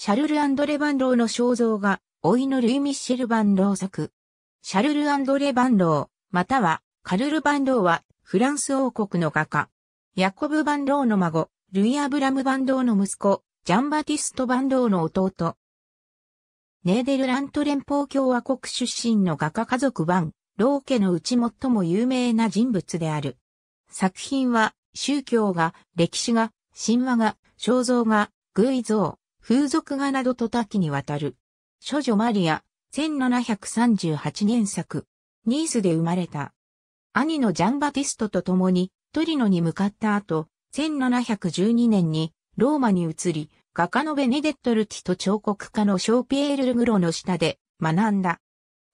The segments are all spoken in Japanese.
シャルル・アンドレ・バンローの肖像画、おいのルイ・ミッシェル・バンロー作。シャルル・アンドレ・バンロー、または、カルル・バンローは、フランス王国の画家。ヤコブ・バンローの孫、ルイ・アブラム・バンローの息子、ジャンバティスト・バンローの弟。ネーデルラント連邦共和国出身の画家家族バン、ロー家のうち最も有名な人物である。作品は、宗教が、歴史が、神話が、肖像が、偶像、風俗画などと多岐にわたる。処女マリア、1738年作。ニースで生まれた。兄のジャンバティストと共にトリノに向かった後、1712年にローマに移り、画家のベネデット・ルティと彫刻家のショーピエール・ルグロの下で学んだ。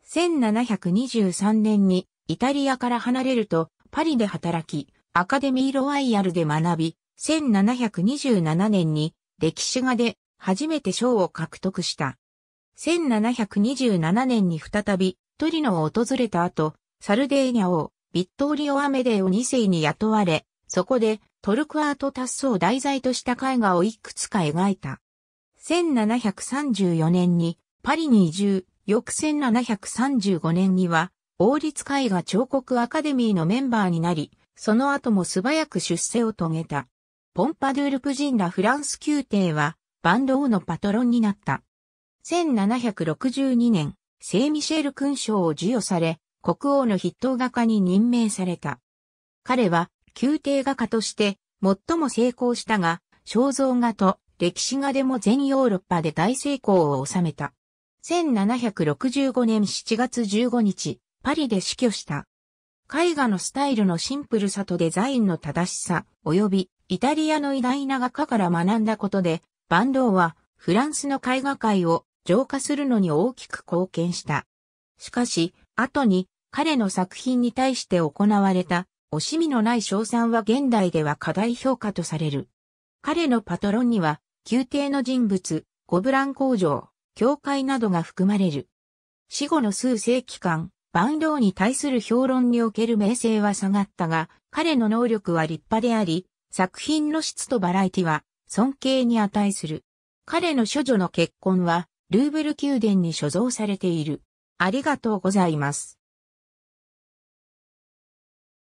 1723年にイタリアから離れるとパリで働き、アカデミー・ロワイヤルで学び、1727年に歴史画で初めて賞を獲得した。1727年に再びトリノを訪れた後、サルデーニャ王、ビットーリオ・アメデーを2世に雇われ、そこでトルクアート・達成を題材とした絵画をいくつか描いた。1734年にパリに移住、翌1735年には王立絵画彫刻アカデミーのメンバーになり、その後も素早く出世を遂げた。ポンパドゥール夫人らフランス宮廷はバンド王のパトロンになった。1762年、セイ・ミシェル勲章を授与され、国王の筆頭画家に任命された。彼は、宮廷画家として、最も成功したが、肖像画と歴史画でも全ヨーロッパで大成功を収めた。1765年7月15日、パリで死去した。絵画のスタイルのシンプルさとデザインの正しさ、及びイタリアの偉大な画家から学んだことで、バンドーはフランスの絵画界を浄化するのに大きく貢献した。しかし、後に彼の作品に対して行われた惜しみのない賞賛は現代では過大評価とされる。彼のパトロンには、宮廷の人物、ゴブラン工場、教会などが含まれる。死後の数世紀間、バンドウに対する評論における名声は下がったが、彼の能力は立派であり、作品の質とバラエティは尊敬に値する。彼の処女の結婚は、ルーブル宮殿に所蔵されている。ありがとうございます。